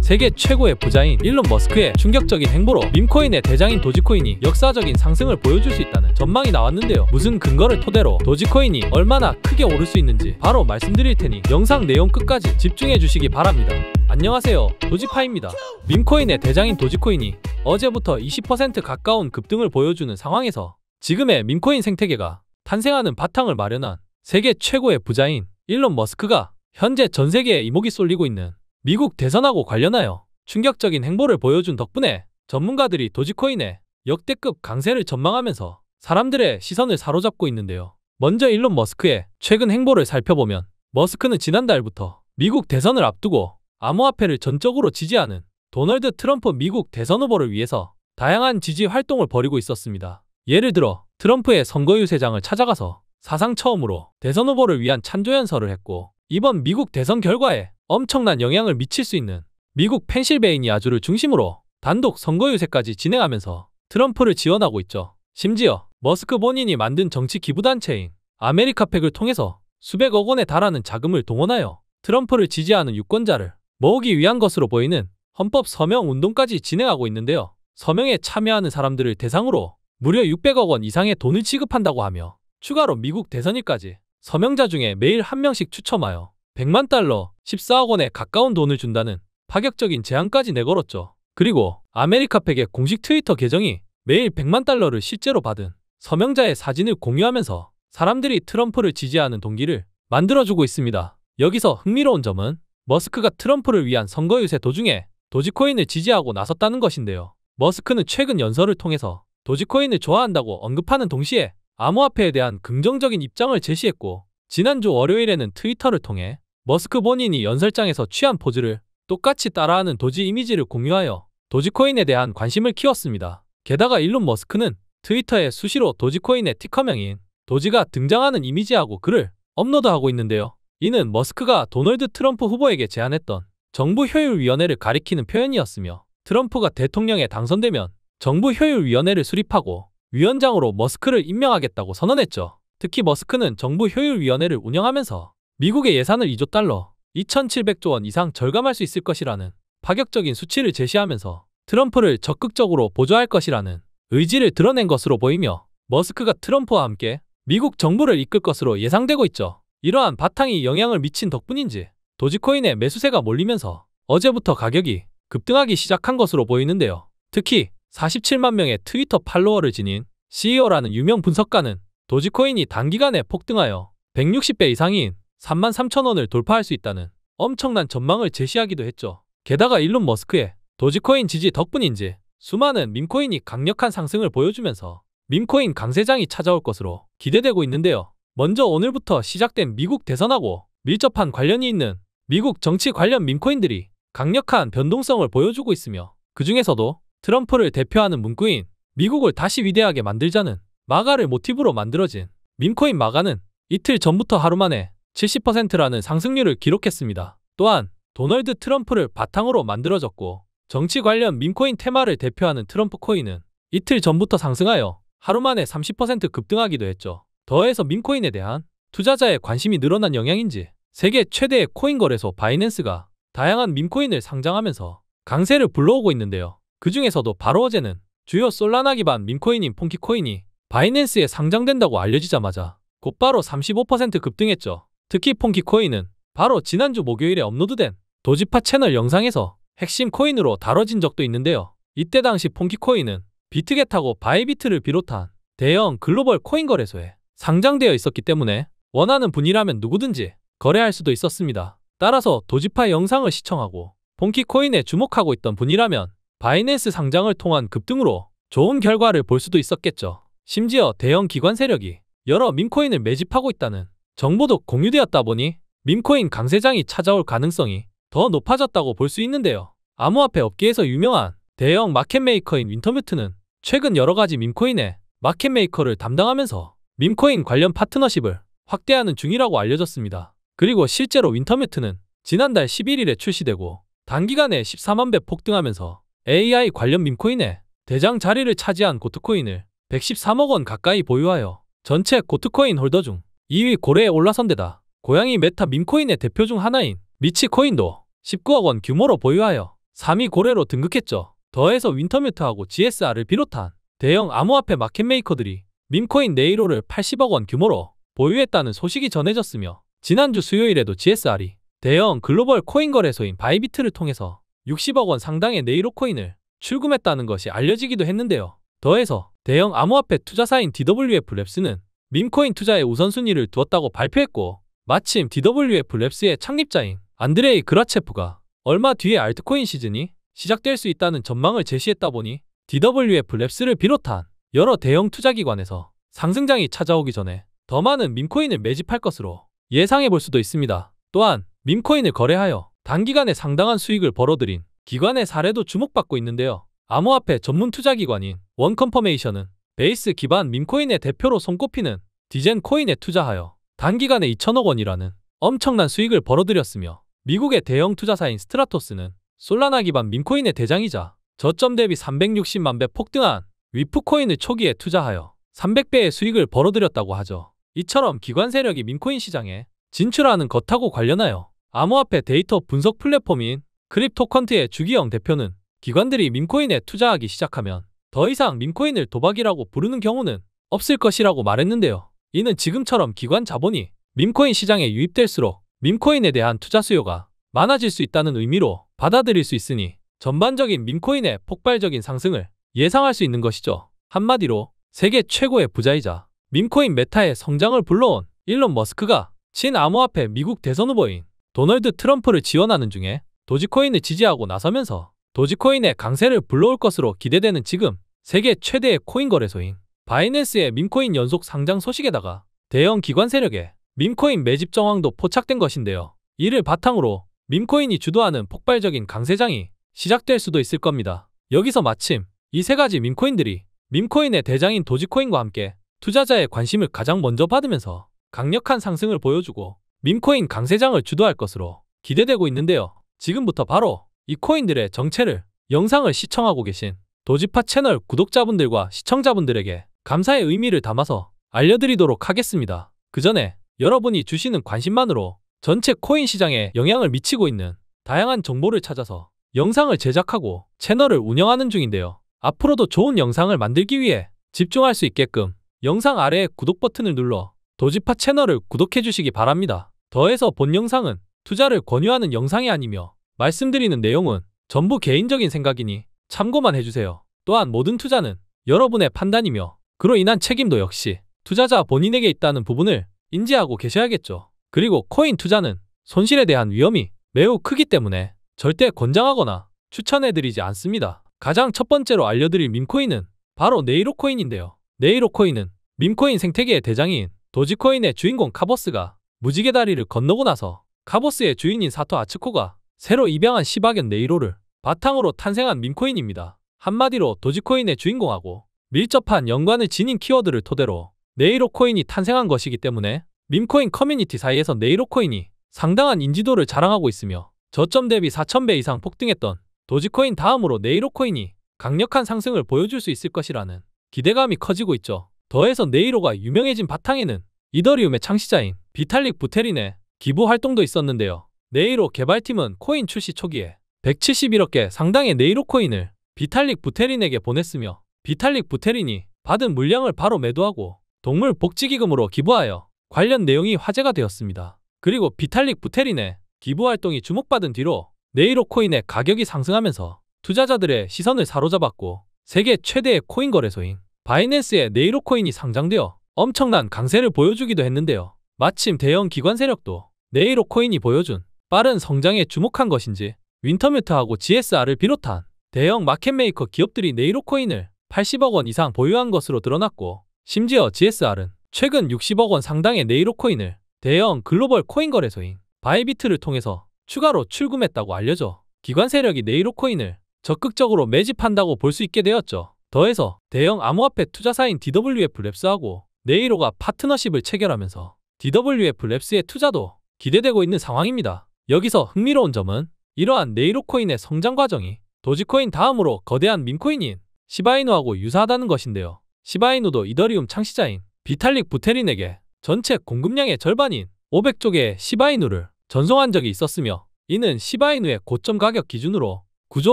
세계 최고의 부자인 일론 머스크의 충격적인 행보로 밈코인의 대장인 도지코인이 역사적인 상승을 보여줄 수 있다는 전망이 나왔는데요. 무슨 근거를 토대로 도지코인이 얼마나 크게 오를 수 있는지 바로 말씀드릴 테니 영상 내용 끝까지 집중해 주시기 바랍니다. 안녕하세요. 도지파입니다. 밈코인의 대장인 도지코인이 어제부터 20% 가까운 급등을 보여주는 상황에서 지금의 밈코인 생태계가 탄생하는 바탕을 마련한 세계 최고의 부자인 일론 머스크가 현재 전 세계에 이목이 쏠리고 있는 미국 대선하고 관련하여 충격적인 행보를 보여준 덕분에 전문가들이 도지코인의 역대급 강세를 전망하면서 사람들의 시선을 사로잡고 있는데요. 먼저 일론 머스크의 최근 행보를 살펴보면 머스크는 지난달부터 미국 대선을 앞두고 암호화폐를 전적으로 지지하는 도널드 트럼프 미국 대선 후보를 위해서 다양한 지지 활동을 벌이고 있었습니다. 예를 들어 트럼프의 선거 유세장을 찾아가서 사상 처음으로 대선 후보를 위한 찬조 연설을 했고 이번 미국 대선 결과에 엄청난 영향을 미칠 수 있는 미국 펜실베이니아주를 중심으로 단독 선거 유세까지 진행하면서 트럼프를 지원하고 있죠. 심지어 머스크 본인이 만든 정치 기부단체인 아메리카팩을 통해서 수백억 원에 달하는 자금을 동원하여 트럼프를 지지하는 유권자를 모으기 위한 것으로 보이는 헌법 서명 운동까지 진행하고 있는데요. 서명에 참여하는 사람들을 대상으로 무려 600억 원 이상의 돈을 지급한다고 하며 추가로 미국 대선일까지 서명자 중에 매일 한 명씩 추첨하여 100만 달러, 14억 원에 가까운 돈을 준다는 파격적인 제안까지 내걸었죠. 그리고 아메리카팩의 공식 트위터 계정이 매일 100만 달러를 실제로 받은 서명자의 사진을 공유하면서 사람들이 트럼프를 지지하는 동기를 만들어주고 있습니다. 여기서 흥미로운 점은 머스크가 트럼프를 위한 선거 유세 도중에 도지코인을 지지하고 나섰다는 것인데요. 머스크는 최근 연설을 통해서 도지코인을 좋아한다고 언급하는 동시에 암호화폐에 대한 긍정적인 입장을 제시했고 지난주 월요일에는 트위터를 통해 머스크 본인이 연설장에서 취한 포즈를 똑같이 따라하는 도지 이미지를 공유하여 도지코인에 대한 관심을 키웠습니다. 게다가 일론 머스크는 트위터에 수시로 도지코인의 티커명인 도지가 등장하는 이미지하고 글을 업로드하고 있는데요. 이는 머스크가 도널드 트럼프 후보에게 제안했던 정부 효율위원회를 가리키는 표현이었으며 트럼프가 대통령에 당선되면 정부 효율위원회를 수립하고 위원장으로 머스크를 임명하겠다고 선언했죠. 특히 머스크는 정부 효율위원회를 운영하면서 미국의 예산을 2조 달러, 2,700조 원 이상 절감할 수 있을 것이라는 파격적인 수치를 제시하면서 트럼프를 적극적으로 보조할 것이라는 의지를 드러낸 것으로 보이며 머스크가 트럼프와 함께 미국 정부를 이끌 것으로 예상되고 있죠. 이러한 바탕이 영향을 미친 덕분인지 도지코인의 매수세가 몰리면서 어제부터 가격이 급등하기 시작한 것으로 보이는데요. 특히 47만 명의 트위터 팔로워를 지닌 CEO라는 유명 분석가는 도지코인이 단기간에 폭등하여 160배 이상인 3만 3천 원을 돌파할 수 있다는 엄청난 전망을 제시하기도 했죠. 게다가 일론 머스크의 도지코인 지지 덕분인지 수많은 민코인이 강력한 상승을 보여주면서 민코인 강세장이 찾아올 것으로 기대되고 있는데요. 먼저 오늘부터 시작된 미국 대선하고 밀접한 관련이 있는 미국 정치 관련 민코인들이 강력한 변동성을 보여주고 있으며 그 중에서도 트럼프를 대표하는 문구인 미국을 다시 위대하게 만들자는 마가를 모티브로 만들어진 민코인 마가는 이틀 전부터 하루 만에 70%라는 상승률을 기록했습니다. 또한 도널드 트럼프를 바탕으로 만들어졌고 정치 관련 민코인 테마를 대표하는 트럼프 코인은 이틀 전부터 상승하여 하루 만에 30% 급등하기도 했죠. 더해서 민코인에 대한 투자자의 관심이 늘어난 영향인지 세계 최대의 코인 거래소 바이낸스가 다양한 민코인을 상장하면서 강세를 불러오고 있는데요. 그 중에서도 바로 어제는 주요 솔라나 기반 민코인인 폰키코인이 바이낸스에 상장된다고 알려지자마자 곧바로 35% 급등했죠. 특히 폰키코인은 바로 지난주 목요일에 업로드된 도지파 채널 영상에서 핵심 코인으로 다뤄진 적도 있는데요. 이때 당시 폰키코인은 비트겟하고 바이비트를 비롯한 대형 글로벌 코인 거래소에 상장되어 있었기 때문에 원하는 분이라면 누구든지 거래할 수도 있었습니다. 따라서 도지파 영상을 시청하고 폰키코인에 주목하고 있던 분이라면 바이낸스 상장을 통한 급등으로 좋은 결과를 볼 수도 있었겠죠. 심지어 대형 기관 세력이 여러 민코인을 매집하고 있다는 정보도 공유되었다 보니 민코인 강세장이 찾아올 가능성이 더 높아졌다고 볼 수 있는데요. 암호화폐 업계에서 유명한 대형 마켓메이커인 윈터뮤트는 최근 여러가지 민코인의 마켓메이커를 담당하면서 민코인 관련 파트너십을 확대하는 중이라고 알려졌습니다. 그리고 실제로 윈터뮤트는 지난달 11일에 출시되고 단기간에 14만 배 폭등하면서 AI 관련 민코인의 대장 자리를 차지한 고트코인을 113억 원 가까이 보유하여 전체 고트코인 홀더 중 2위 고래에 올라선 데다 고양이 메타 민코인의 대표 중 하나인 미치코인도 19억 원 규모로 보유하여 3위 고래로 등극했죠. 더해서 윈터뮤트하고 GSR을 비롯한 대형 암호화폐 마켓메이커들이 민코인 네이로를 80억 원 규모로 보유했다는 소식이 전해졌으며 지난주 수요일에도 GSR이 대형 글로벌 코인 거래소인 바이비트를 통해서 60억 원 상당의 네이로 코인을 출금했다는 것이 알려지기도 했는데요. 더해서 대형 암호화폐 투자사인 DWF 랩스는 밈코인 투자에 우선순위를 두었다고 발표했고 마침 DWF 랩스의 창립자인 안드레이 그라체프가 얼마 뒤에 알트코인 시즌이 시작될 수 있다는 전망을 제시했다 보니 DWF 랩스를 비롯한 여러 대형 투자기관에서 상승장이 찾아오기 전에 더 많은 밈코인을 매집할 것으로 예상해 볼 수도 있습니다. 또한 밈코인을 거래하여 단기간에 상당한 수익을 벌어들인 기관의 사례도 주목받고 있는데요. 암호화폐 전문 투자기관인 원컴퍼메이션은 베이스 기반 민코인의 대표로 손꼽히는 디젠코인에 투자하여 단기간에 2천억 원이라는 엄청난 수익을 벌어들였으며 미국의 대형 투자사인 스트라토스는 솔라나 기반 민코인의 대장이자 저점 대비 360만 배 폭등한 위프코인을 초기에 투자하여 300배의 수익을 벌어들였다고 하죠. 이처럼 기관 세력이 민코인 시장에 진출하는 것하고 관련하여 암호화폐 데이터 분석 플랫폼인 크립토컨트의 주기영 대표는 기관들이 민코인에 투자하기 시작하면 더 이상 민코인을 도박이라고 부르는 경우는 없을 것이라고 말했는데요. 이는 지금처럼 기관 자본이 민코인 시장에 유입될수록 민코인에 대한 투자 수요가 많아질 수 있다는 의미로 받아들일 수 있으니 전반적인 민코인의 폭발적인 상승을 예상할 수 있는 것이죠. 한마디로 세계 최고의 부자이자 민코인 메타의 성장을 불러온 일론 머스크가 친암호화폐 미국 대선 후보인 도널드 트럼프를 지원하는 중에 도지코인을 지지하고 나서면서 도지코인의 강세를 불러올 것으로 기대되는 지금 세계 최대의 코인 거래소인 바이낸스의 민코인 연속 상장 소식에다가 대형 기관 세력의 민코인 매집 정황도 포착된 것인데요. 이를 바탕으로 민코인이 주도하는 폭발적인 강세장이 시작될 수도 있을 겁니다. 여기서 마침 이 세 가지 민코인들이 민코인의 대장인 도지코인과 함께 투자자의 관심을 가장 먼저 받으면서 강력한 상승을 보여주고 민코인 강세장을 주도할 것으로 기대되고 있는데요. 지금부터 바로 이 코인들의 정체를 영상을 시청하고 계신 도지파 채널 구독자분들과 시청자분들에게 감사의 의미를 담아서 알려드리도록 하겠습니다. 그 전에 여러분이 주시는 관심만으로 전체 코인 시장에 영향을 미치고 있는 다양한 정보를 찾아서 영상을 제작하고 채널을 운영하는 중인데요. 앞으로도 좋은 영상을 만들기 위해 집중할 수 있게끔 영상 아래의 구독 버튼을 눌러 도지파 채널을 구독해 주시기 바랍니다. 더해서 본 영상은 투자를 권유하는 영상이 아니며 말씀드리는 내용은 전부 개인적인 생각이니 참고만 해주세요. 또한 모든 투자는 여러분의 판단이며 그로 인한 책임도 역시 투자자 본인에게 있다는 부분을 인지하고 계셔야겠죠. 그리고 코인 투자는 손실에 대한 위험이 매우 크기 때문에 절대 권장하거나 추천해드리지 않습니다. 가장 첫 번째로 알려드릴 밈코인은 바로 네이로코인인데요. 네이로코인은 밈코인 생태계의 대장인 도지코인의 주인공 카보스가 무지개 다리를 건너고 나서 카보스의 주인인 사토 아츠코가 새로 입양한 시바견 네이로를 바탕으로 탄생한 민코인입니다. 한마디로 도지코인의 주인공하고 밀접한 연관을 지닌 키워드를 토대로 네이로코인이 탄생한 것이기 때문에 민코인 커뮤니티 사이에서 네이로코인이 상당한 인지도를 자랑하고 있으며 저점 대비 4,000배 이상 폭등했던 도지코인 다음으로 네이로코인이 강력한 상승을 보여줄 수 있을 것이라는 기대감이 커지고 있죠. 더해서 네이로가 유명해진 바탕에는 이더리움의 창시자인 비탈릭 부테린의 기부 활동도 있었는데요. 네이로 개발팀은 코인 출시 초기에 171억 개 상당의 네이로코인을 비탈릭 부테린에게 보냈으며 비탈릭 부테린이 받은 물량을 바로 매도하고 동물복지기금으로 기부하여 관련 내용이 화제가 되었습니다. 그리고 비탈릭 부테린의 기부활동이 주목받은 뒤로 네이로코인의 가격이 상승하면서 투자자들의 시선을 사로잡았고 세계 최대의 코인 거래소인 바이낸스의 네이로코인이 상장되어 엄청난 강세를 보여주기도 했는데요. 마침 대형 기관 세력도 네이로코인이 보여준 빠른 성장에 주목한 것인지 윈터뮤트하고 GSR을 비롯한 대형 마켓메이커 기업들이 네이로코인을 80억 원 이상 보유한 것으로 드러났고 심지어 GSR은 최근 60억 원 상당의 네이로코인을 대형 글로벌 코인 거래소인 바이비트를 통해서 추가로 출금했다고 알려져 기관 세력이 네이로코인을 적극적으로 매집한다고 볼 수 있게 되었죠. 더해서 대형 암호화폐 투자사인 DWF 랩스하고 네이로가 파트너십을 체결하면서 DWF 랩스의 투자도 기대되고 있는 상황입니다. 여기서 흥미로운 점은 이러한 네이로코인의 성장 과정이 도지코인 다음으로 거대한 민코인인 시바이누하고 유사하다는 것인데요. 시바이누도 이더리움 창시자인 비탈릭 부테린에게 전체 공급량의 절반인 500조개의 시바이누를 전송한 적이 있었으며 이는 시바이누의 고점 가격 기준으로 9조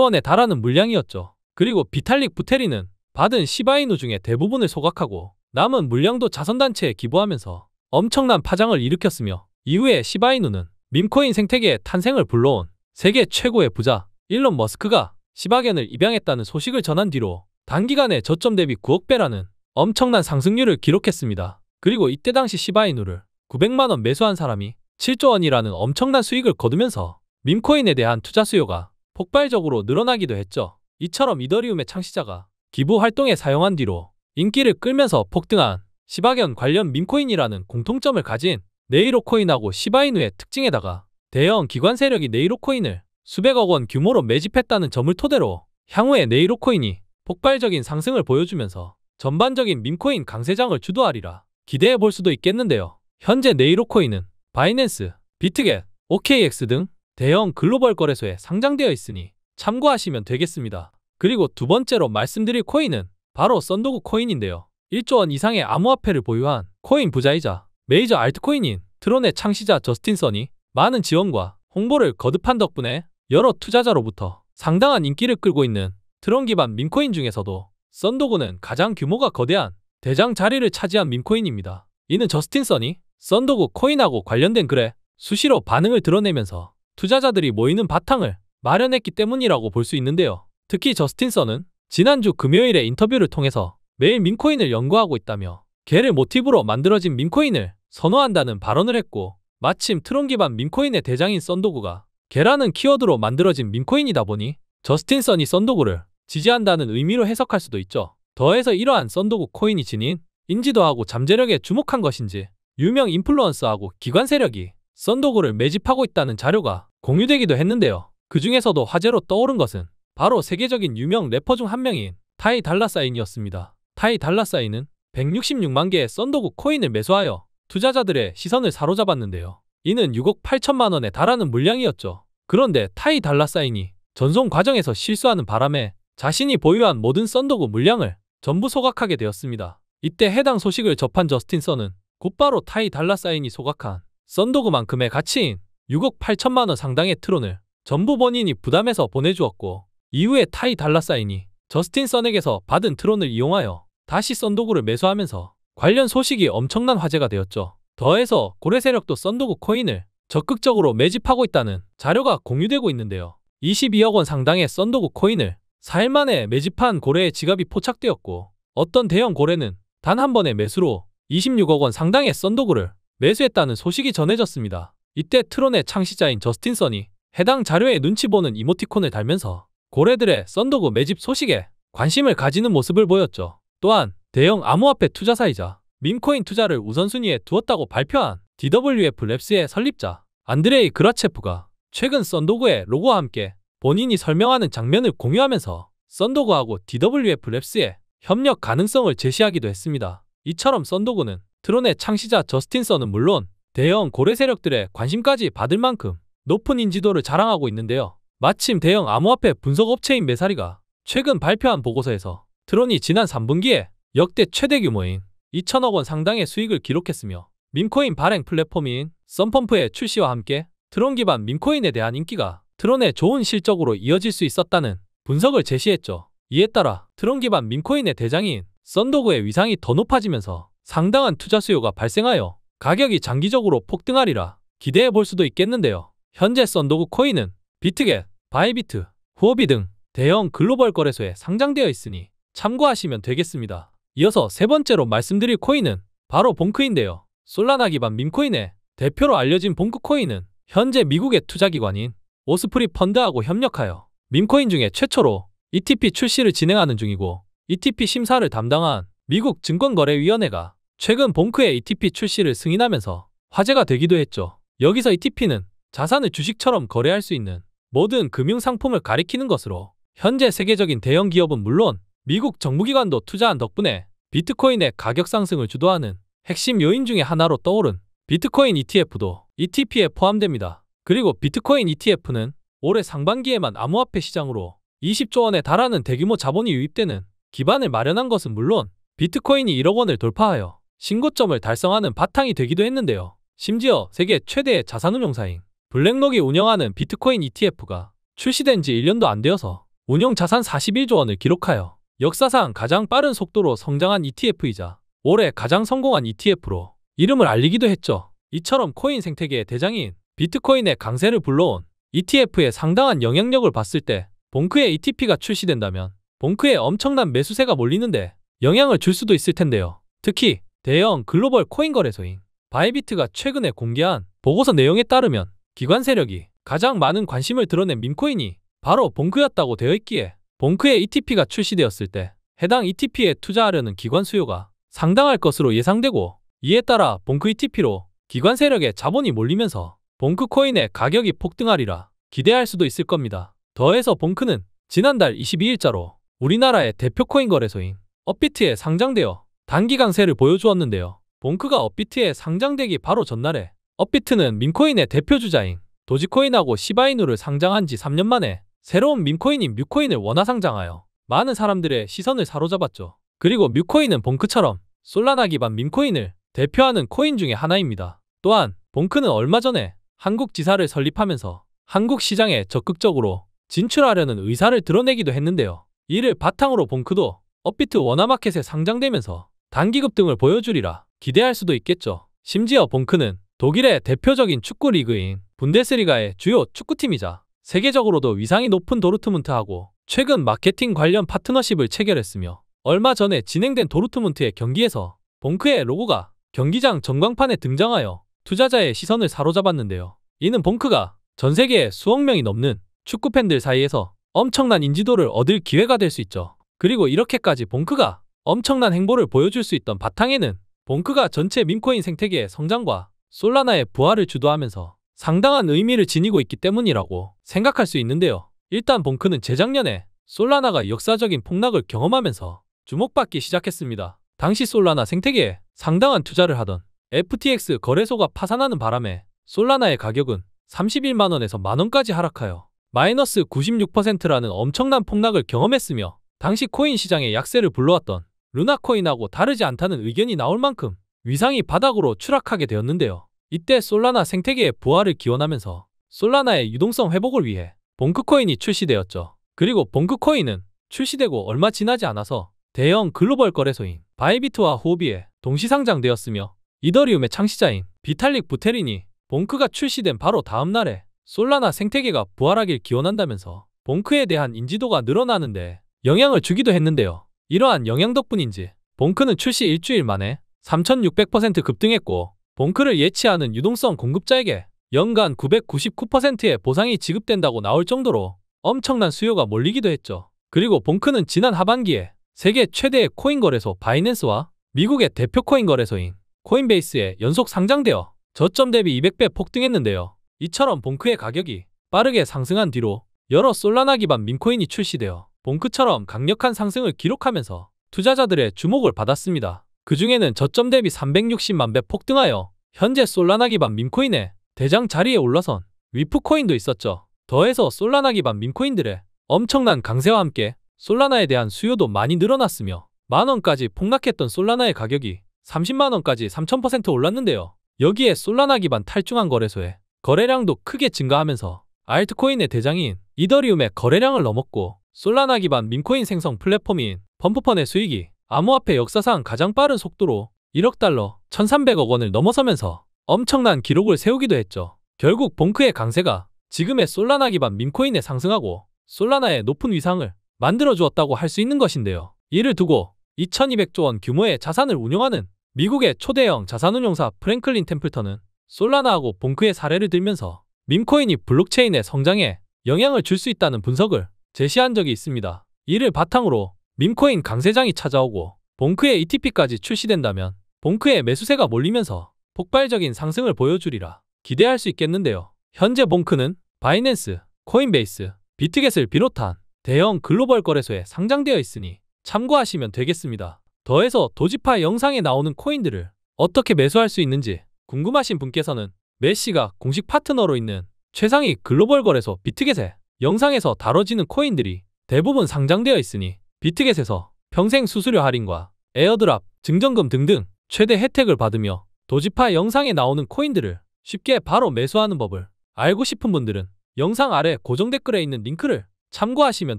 원에 달하는 물량이었죠. 그리고 비탈릭 부테린은 받은 시바이누 중에 대부분을 소각하고 남은 물량도 자선단체에 기부하면서 엄청난 파장을 일으켰으며 이후에 시바이누는 민코인 생태계의 탄생을 불러온 세계 최고의 부자 일론 머스크가 시바견을 입양했다는 소식을 전한 뒤로 단기간에 저점 대비 9억 배라는 엄청난 상승률을 기록했습니다. 그리고 이때 당시 시바이누를 900만 원 매수한 사람이 7조 원이라는 엄청난 수익을 거두면서 밈코인에 대한 투자 수요가 폭발적으로 늘어나기도 했죠. 이처럼 이더리움의 창시자가 기부 활동에 사용한 뒤로 인기를 끌면서 폭등한 시바견 관련 밈코인이라는 공통점을 가진 네이로코인하고 시바이누의 특징에다가 대형 기관 세력이 네이로코인을 수백억 원 규모로 매집했다는 점을 토대로 향후에 네이로코인이 폭발적인 상승을 보여주면서 전반적인 민코인 강세장을 주도하리라 기대해 볼 수도 있겠는데요. 현재 네이로코인은 바이낸스, 비트겟, OKX 등 대형 글로벌 거래소에 상장되어 있으니 참고하시면 되겠습니다. 그리고 두 번째로 말씀드릴 코인은 바로 썬도그 코인인데요. 1조 원 이상의 암호화폐를 보유한 코인 부자이자 메이저 알트코인인 트론의 창시자 저스틴 선이 많은 지원과 홍보를 거듭한 덕분에 여러 투자자로부터 상당한 인기를 끌고 있는 트론 기반 민코인 중에서도 썬도고는 가장 규모가 거대한 대장 자리를 차지한 민코인입니다. 이는 저스틴 선이 썬도고 코인하고 관련된 글에 수시로 반응을 드러내면서 투자자들이 모이는 바탕을 마련했기 때문이라고 볼 수 있는데요. 특히 저스틴 선은 지난주 금요일에 인터뷰를 통해서 매일 민코인을 연구하고 있다며 개를 모티브로 만들어진 민코인을 선호한다는 발언을 했고 마침 트론 기반 민코인의 대장인 썬도그가 개라는 키워드로 만들어진 민코인이다 보니 저스틴 선이 썬도그를 지지한다는 의미로 해석할 수도 있죠. 더해서 이러한 썬도그 코인이 지닌 인지도하고 잠재력에 주목한 것인지 유명 인플루언서하고 기관 세력이 썬도그를 매집하고 있다는 자료가 공유되기도 했는데요. 그 중에서도 화제로 떠오른 것은 바로 세계적인 유명 래퍼 중 한 명인 타이 달라사인이었습니다. 타이 달라사인은 166만 개의 썬도그 코인을 매수하여 투자자들의 시선을 사로잡았는데요. 이는 6억 8천만 원에 달하는 물량이었죠. 그런데 타이 달라사인이 전송 과정에서 실수하는 바람에 자신이 보유한 모든 썬더고 물량을 전부 소각하게 되었습니다. 이때 해당 소식을 접한 저스틴 선은 곧바로 타이 달라사인이 소각한 썬더고만큼의 가치인 6억 8천만 원 상당의 트론을 전부 본인이 부담해서 보내주었고 이후에 타이 달라사인이 저스틴 선에게서 받은 트론을 이용하여 다시 썬더고를 매수하면서 관련 소식이 엄청난 화제가 되었죠. 더해서 고래 세력도 썬도구 코인을 적극적으로 매집하고 있다는 자료가 공유되고 있는데요. 22억 원 상당의 썬도구 코인을 4일 만에 매집한 고래의 지갑이 포착되었고 어떤 대형 고래는 단 한 번의 매수로 26억 원 상당의 썬도구를 매수했다는 소식이 전해졌습니다. 이때 트론의 창시자인 저스틴 선이 해당 자료에 눈치 보는 이모티콘을 달면서 고래들의 썬도구 매집 소식에 관심을 가지는 모습을 보였죠. 또한 대형 암호화폐 투자사이자 민코인 투자를 우선순위에 두었다고 발표한 DWF 랩스의 설립자 안드레이 그라체프가 최근 썬도그의 로고와 함께 본인이 설명하는 장면을 공유하면서 썬도그하고 DWF 랩스의 협력 가능성을 제시하기도 했습니다. 이처럼 썬도그는 트론의 창시자 저스틴 선은 물론 대형 고래 세력들의 관심까지 받을 만큼 높은 인지도를 자랑하고 있는데요. 마침 대형 암호화폐 분석업체인 메사리가 최근 발표한 보고서에서 트론이 지난 3분기에 역대 최대 규모인 2천억 원 상당의 수익을 기록했으며 민코인 발행 플랫폼인 썬펌프의 출시와 함께 트론 기반 민코인에 대한 인기가 트론의 좋은 실적으로 이어질 수 있었다는 분석을 제시했죠. 이에 따라 트론 기반 민코인의 대장인 썬도그의 위상이 더 높아지면서 상당한 투자 수요가 발생하여 가격이 장기적으로 폭등하리라 기대해 볼 수도 있겠는데요. 현재 썬도그 코인은 비트겟, 바이비트, 후오비 등 대형 글로벌 거래소에 상장되어 있으니 참고하시면 되겠습니다. 이어서 세 번째로 말씀드릴 코인은 바로 봉크인데요 솔라나 기반 민코인의 대표로 알려진 봉크 코인은 현재 미국의 투자기관인 오스프리 펀드하고 협력하여 민코인 중에 최초로 ETP 출시를 진행하는 중이고 ETP 심사를 담당한 미국 증권거래위원회가 최근 봉크의 ETP 출시를 승인하면서 화제가 되기도 했죠. 여기서 ETP는 자산을 주식처럼 거래할 수 있는 모든 금융상품을 가리키는 것으로 현재 세계적인 대형 기업은 물론 미국 정부기관도 투자한 덕분에 비트코인의 가격 상승을 주도하는 핵심 요인 중의 하나로 떠오른 비트코인 ETF도 ETP에 포함됩니다. 그리고 비트코인 ETF는 올해 상반기에만 암호화폐 시장으로 20조 원에 달하는 대규모 자본이 유입되는 기반을 마련한 것은 물론 비트코인이 1억 원을 돌파하여 신고점을 달성하는 바탕이 되기도 했는데요. 심지어 세계 최대의 자산운용사인 블랙록이 운영하는 비트코인 ETF가 출시된 지 1년도 안 되어서 운용 자산 41조 원을 기록하여 역사상 가장 빠른 속도로 성장한 ETF이자 올해 가장 성공한 ETF로 이름을 알리기도 했죠. 이처럼 코인 생태계의 대장인 비트코인의 강세를 불러온 ETF의 상당한 영향력을 봤을 때 봉크의 ETP가 출시된다면 봉크에 엄청난 매수세가 몰리는데 영향을 줄 수도 있을 텐데요. 특히 대형 글로벌 코인 거래소인 바이비트가 최근에 공개한 보고서 내용에 따르면 기관 세력이 가장 많은 관심을 드러낸 민코인이 바로 봉크였다고 되어 있기에 봉크의 ETP가 출시되었을 때 해당 ETP에 투자하려는 기관 수요가 상당할 것으로 예상되고 이에 따라 봉크 ETP로 기관 세력의 자본이 몰리면서 봉크 코인의 가격이 폭등하리라 기대할 수도 있을 겁니다. 더해서 봉크는 지난달 22일자로 우리나라의 대표 코인 거래소인 업비트에 상장되어 단기 강세를 보여주었는데요. 봉크가 업비트에 상장되기 바로 전날에 업비트는 민코인의 대표 주자인 도지코인하고 시바이누를 상장한 지 3년 만에 새로운 민코인인 뮤코인을 원화 상장하여 많은 사람들의 시선을 사로잡았죠. 그리고 뮤코인은 봉크처럼 솔라나 기반 민코인을 대표하는 코인 중의 하나입니다. 또한 봉크는 얼마 전에 한국 지사를 설립하면서 한국 시장에 적극적으로 진출하려는 의사를 드러내기도 했는데요. 이를 바탕으로 봉크도 업비트 원화마켓에 상장되면서 단기급 등을 보여주리라 기대할 수도 있겠죠. 심지어 봉크는 독일의 대표적인 축구 리그인 분데스리가의 주요 축구팀이자 세계적으로도 위상이 높은 도르트문트하고 최근 마케팅 관련 파트너십을 체결했으며 얼마 전에 진행된 도르트문트의 경기에서 봉크의 로고가 경기장 전광판에 등장하여 투자자의 시선을 사로잡았는데요. 이는 봉크가 전 세계에 수억 명이 넘는 축구팬들 사이에서 엄청난 인지도를 얻을 기회가 될 수 있죠. 그리고 이렇게까지 봉크가 엄청난 행보를 보여줄 수 있던 바탕에는 봉크가 전체 민코인 생태계의 성장과 솔라나의 부활을 주도하면서 상당한 의미를 지니고 있기 때문이라고 생각할 수 있는데요. 일단 봉크는 재작년에 솔라나가 역사적인 폭락을 경험하면서 주목받기 시작했습니다. 당시 솔라나 생태계에 상당한 투자를 하던 FTX 거래소가 파산하는 바람에 솔라나의 가격은 31만원에서 만원까지 하락하여 마이너스 96%라는 엄청난 폭락을 경험했으며 당시 코인 시장의 약세를 불러왔던 루나코인하고 다르지 않다는 의견이 나올 만큼 위상이 바닥으로 추락하게 되었는데요. 이때 솔라나 생태계의 부활을 기원하면서 솔라나의 유동성 회복을 위해 봉크코인이 출시되었죠. 그리고 봉크코인은 출시되고 얼마 지나지 않아서 대형 글로벌 거래소인 바이비트와 호비에 동시 상장되었으며 이더리움의 창시자인 비탈릭 부테린이 봉크가 출시된 바로 다음 날에 솔라나 생태계가 부활하길 기원한다면서 봉크에 대한 인지도가 늘어나는데 영향을 주기도 했는데요. 이러한 영향 덕분인지 봉크는 출시 일주일 만에 3,600% 급등했고 봉크를 예치하는 유동성 공급자에게 연간 999%의 보상이 지급된다고 나올 정도로 엄청난 수요가 몰리기도 했죠. 그리고 봉크는 지난 하반기에 세계 최대의 코인 거래소 바이낸스와 미국의 대표 코인 거래소인 코인베이스에 연속 상장되어 저점 대비 200배 폭등했는데요. 이처럼 봉크의 가격이 빠르게 상승한 뒤로 여러 솔라나 기반 민코인이 출시되어 봉크처럼 강력한 상승을 기록하면서 투자자들의 주목을 받았습니다. 그중에는 저점 대비 360만 배 폭등하여 현재 솔라나 기반 민코인의 대장 자리에 올라선 위프코인도 있었죠. 더해서 솔라나 기반 민코인들의 엄청난 강세와 함께 솔라나에 대한 수요도 많이 늘어났으며 만원까지 폭락했던 솔라나의 가격이 30만원까지 3000% 올랐는데요. 여기에 솔라나 기반 탈중앙 거래소의 거래량도 크게 증가하면서 알트코인의 대장인 이더리움의 거래량을 넘었고 솔라나 기반 민코인 생성 플랫폼인 범프펀의 수익이 암호화폐 역사상 가장 빠른 속도로 1억 달러 1300억 원을 넘어서면서 엄청난 기록을 세우기도 했죠. 결국 봉크의 강세가 지금의 솔라나 기반 민코인에 상승하고 솔라나의 높은 위상을 만들어 주었다고 할 수 있는 것인데요. 이를 두고 2200조 원 규모의 자산을 운용하는 미국의 초대형 자산운용사 프랭클린 템플턴은 솔라나하고 봉크의 사례를 들면서 민코인이 블록체인의 성장에 영향을 줄 수 있다는 분석을 제시한 적이 있습니다. 이를 바탕으로 민코인 강세장이 찾아오고 봉크의 ETP까지 출시된다면 봉크의 매수세가 몰리면서 폭발적인 상승을 보여주리라 기대할 수 있겠는데요. 현재 봉크는 바이낸스, 코인베이스, 비트겟을 비롯한 대형 글로벌 거래소에 상장되어 있으니 참고하시면 되겠습니다. 더해서 도지파 영상에 나오는 코인들을 어떻게 매수할 수 있는지 궁금하신 분께서는 메시가 공식 파트너로 있는 최상위 글로벌 거래소 비트겟에 영상에서 다뤄지는 코인들이 대부분 상장되어 있으니 비트겟에서 평생 수수료 할인과 에어드랍, 증정금 등등 최대 혜택을 받으며 도지파 영상에 나오는 코인들을 쉽게 바로 매수하는 법을 알고 싶은 분들은 영상 아래 고정 댓글에 있는 링크를 참고하시면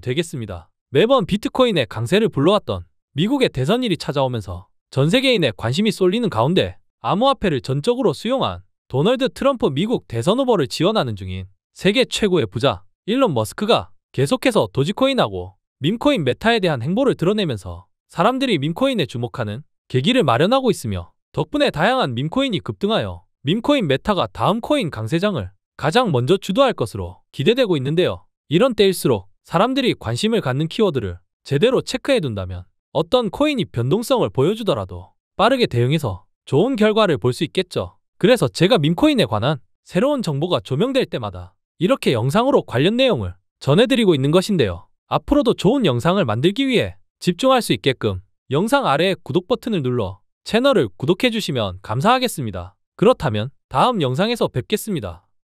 되겠습니다. 매번 비트코인의 강세를 불러왔던 미국의 대선일이 찾아오면서 전 세계인의 관심이 쏠리는 가운데 암호화폐를 전적으로 수용한 도널드 트럼프 미국 대선 후보를 지원하는 중인 세계 최고의 부자 일론 머스크가 계속해서 도지코인하고 밈코인 메타에 대한 행보를 드러내면서 사람들이 밈코인에 주목하는 계기를 마련하고 있으며 덕분에 다양한 민코인이 급등하여 민코인 메타가 다음 코인 강세장을 가장 먼저 주도할 것으로 기대되고 있는데요. 이런 때일수록 사람들이 관심을 갖는 키워드를 제대로 체크해둔다면 어떤 코인이 변동성을 보여주더라도 빠르게 대응해서 좋은 결과를 볼 수 있겠죠. 그래서 제가 민코인에 관한 새로운 정보가 조명될 때마다 이렇게 영상으로 관련 내용을 전해드리고 있는 것인데요. 앞으로도 좋은 영상을 만들기 위해 집중할 수 있게끔 영상 아래에 구독 버튼을 눌러 채널을 구독해주시면 감사하겠습니다. 그렇다면 다음 영상에서 뵙겠습니다.